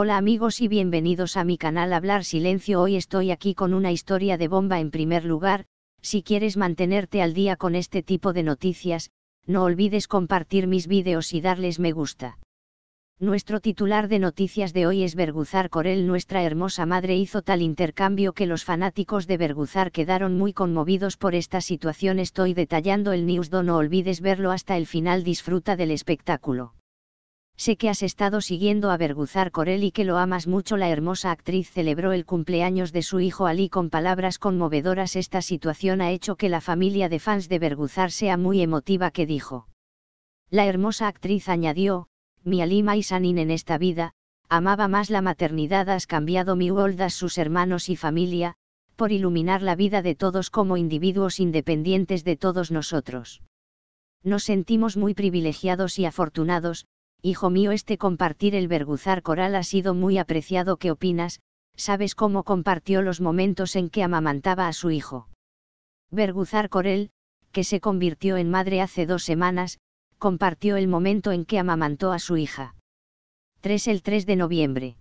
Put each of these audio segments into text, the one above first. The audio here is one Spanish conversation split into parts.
Hola amigos y bienvenidos a mi canal Hablar Silencio. Hoy estoy aquí con una historia de bomba en primer lugar, si quieres mantenerte al día con este tipo de noticias, no olvides compartir mis vídeos y darles me gusta. Nuestro titular de noticias de hoy es Verguzar Corel. Nuestra hermosa madre hizo tal intercambio que los fanáticos de Verguzar quedaron muy conmovidos por esta situación. Estoy detallando el news, no olvides verlo hasta el final. Disfruta del espectáculo. Sé que has estado siguiendo a Berguzar Corel y que lo amas mucho. La hermosa actriz celebró el cumpleaños de su hijo Ali con palabras conmovedoras. Esta situación ha hecho que la familia de fans de verguzar sea muy emotiva, que dijo. La hermosa actriz añadió, mi Ali Sanin en esta vida, amaba más la maternidad. Has cambiado mi world, sus hermanos y familia, por iluminar la vida de todos como individuos independientes de todos nosotros. Nos sentimos muy privilegiados y afortunados, Hijo mío, este compartir el verguzar coral ha sido muy apreciado. ¿Qué opinas? ¿Sabes cómo compartió los momentos en que amamantaba a su hijo? Verguzar Corel, que se convirtió en madre hace dos semanas, compartió el momento en que amamantó a su hija. 3 El 3 de noviembre.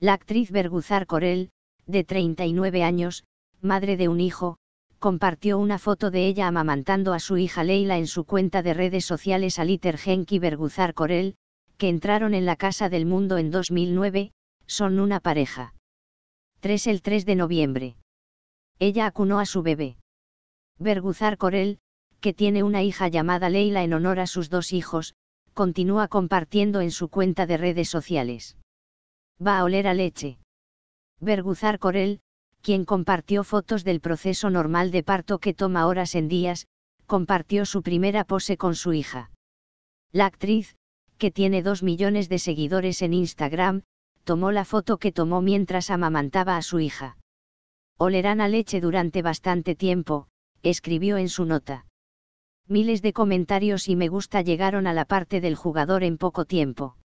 La actriz Verguzar Corel, de 39 años, madre de un hijo, compartió una foto de ella amamantando a su hija Leila en su cuenta de redes sociales Aliter Genki y Berguzar Corel, que entraron en la Casa del Mundo en 2009, son una pareja. 3 El 3 de noviembre. Ella acunó a su bebé. Berguzar Corel, que tiene una hija llamada Leila en honor a sus dos hijos, continúa compartiendo en su cuenta de redes sociales. Va a oler a leche. Berguzar Corel, quien compartió fotos del proceso normal de parto que toma horas en días, compartió su primera pose con su hija. La actriz, que tiene dos millones de seguidores en Instagram, tomó la foto que tomó mientras amamantaba a su hija. Olerán a leche durante bastante tiempo, escribió en su nota. Miles de comentarios y me gusta llegaron a la parte del jugador en poco tiempo.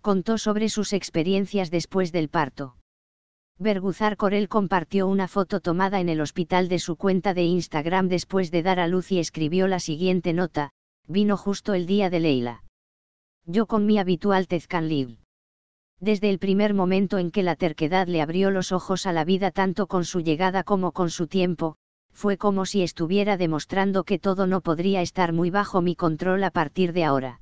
Contó sobre sus experiencias después del parto. Berguzar Corel compartió una foto tomada en el hospital de su cuenta de Instagram después de dar a luz y escribió la siguiente nota, vino justo el día de Leila. Yo con mi habitual Tezcan Desde el primer momento en que la terquedad le abrió los ojos a la vida tanto con su llegada como con su tiempo, fue como si estuviera demostrando que todo no podría estar muy bajo mi control a partir de ahora.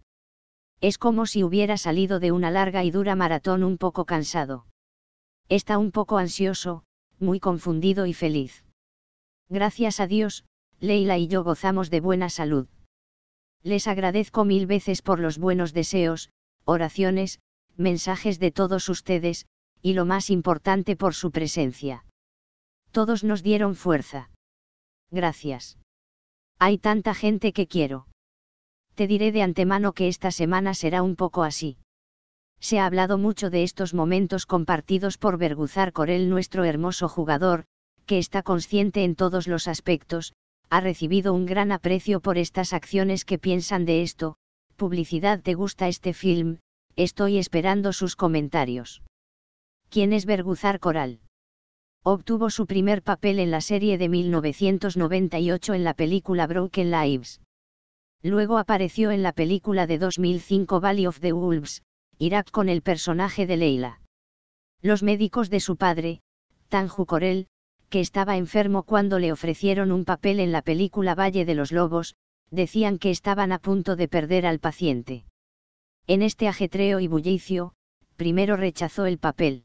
Es como si hubiera salido de una larga y dura maratón un poco cansado. Está un poco ansioso, muy confundido y feliz. Gracias a Dios, Leila y yo gozamos de buena salud. Les agradezco mil veces por los buenos deseos, oraciones, mensajes de todos ustedes, y lo más importante por su presencia. Todos nos dieron fuerza. Gracias. Hay tanta gente que quiero. Te diré de antemano que esta semana será un poco así. Se ha hablado mucho de estos momentos compartidos por Berguzar Corel, nuestro hermoso jugador, que está consciente en todos los aspectos, ha recibido un gran aprecio por estas acciones que piensan de esto, publicidad te gusta este film, estoy esperando sus comentarios. ¿Quién es Berguzar Coral? Obtuvo su primer papel en la serie de 1998 en la película Broken Lives. Luego apareció en la película de 2005 Valley of the Wolves, Irak con el personaje de Leila. Los médicos de su padre, Tanju Corel, que estaba enfermo cuando le ofrecieron un papel en la película Valle de los Lobos, decían que estaban a punto de perder al paciente. En este ajetreo y bullicio, primero rechazó el papel.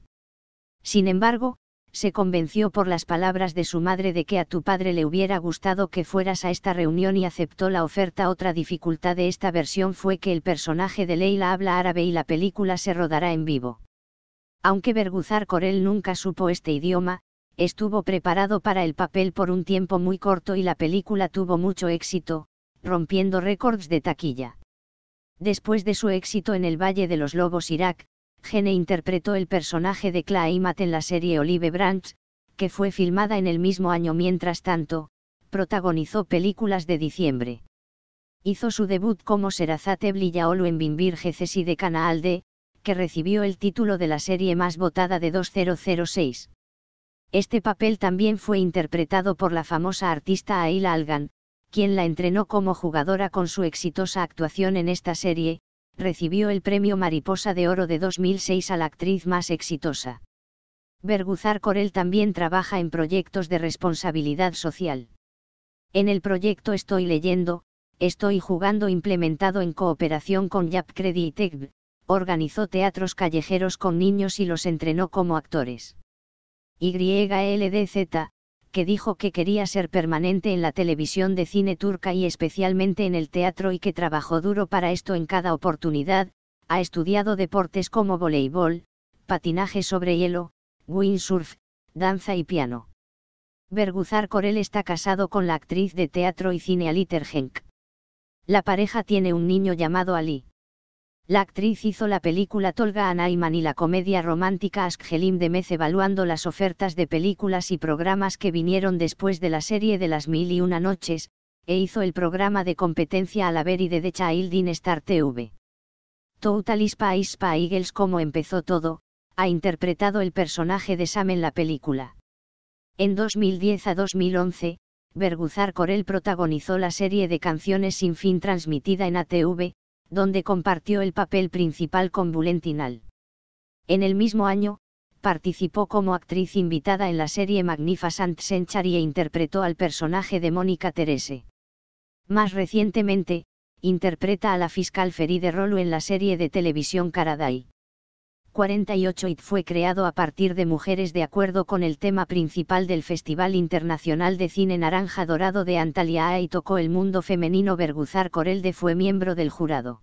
Sin embargo, se convenció por las palabras de su madre de que a tu padre le hubiera gustado que fueras a esta reunión y aceptó la oferta. Otra dificultad de esta versión fue que el personaje de Leila habla árabe y la película se rodará en vivo. Aunque Berguzar Corel nunca supo este idioma, estuvo preparado para el papel por un tiempo muy corto y la película tuvo mucho éxito, rompiendo récords de taquilla. Después de su éxito en el Valle de los Lobos Irak, Gene interpretó el personaje de Claymat en la serie Olive Branch, que fue filmada en el mismo año mientras tanto, protagonizó películas de diciembre. Hizo su debut como Serazate Bliyaolu en Bimbir Gecesi de Canal que recibió el título de la serie más votada de 2006. Este papel también fue interpretado por la famosa artista Aila Algan, quien la entrenó como jugadora con su exitosa actuación en esta serie, recibió el premio Mariposa de Oro de 2006 a la actriz más exitosa. Berguzar Corel también trabaja en proyectos de responsabilidad social. En el proyecto Estoy leyendo, Estoy jugando implementado en cooperación con Yap Credit organizó teatros callejeros con niños y los entrenó como actores. YLDZ, que dijo que quería ser permanente en la televisión de cine turca y especialmente en el teatro y que trabajó duro para esto en cada oportunidad, ha estudiado deportes como voleibol, patinaje sobre hielo, windsurf, danza y piano. Berguzar Corel está casado con la actriz de teatro y cine Aliter La pareja tiene un niño llamado Ali. La actriz hizo la película Tolga Anaiman y la comedia romántica Helim de Mez evaluando las ofertas de películas y programas que vinieron después de la serie de las mil y una noches, e hizo el programa de competencia a la y de The Child Star TV. Total Ispa Eagles como empezó todo, ha interpretado el personaje de Sam en la película. En 2010 a 2011, Berguzar Corel protagonizó la serie de canciones sin fin transmitida en ATV, donde compartió el papel principal con Bulentinal. En el mismo año, participó como actriz invitada en la serie Magnificent Century e interpretó al personaje de Mónica Terese. Más recientemente, interpreta a la fiscal Feride Rolu en la serie de televisión Karaday. 48 IT fue creado a partir de mujeres de acuerdo con el tema principal del Festival Internacional de Cine Naranja Dorado de Antalya y tocó el mundo femenino Berguzar de fue miembro del jurado.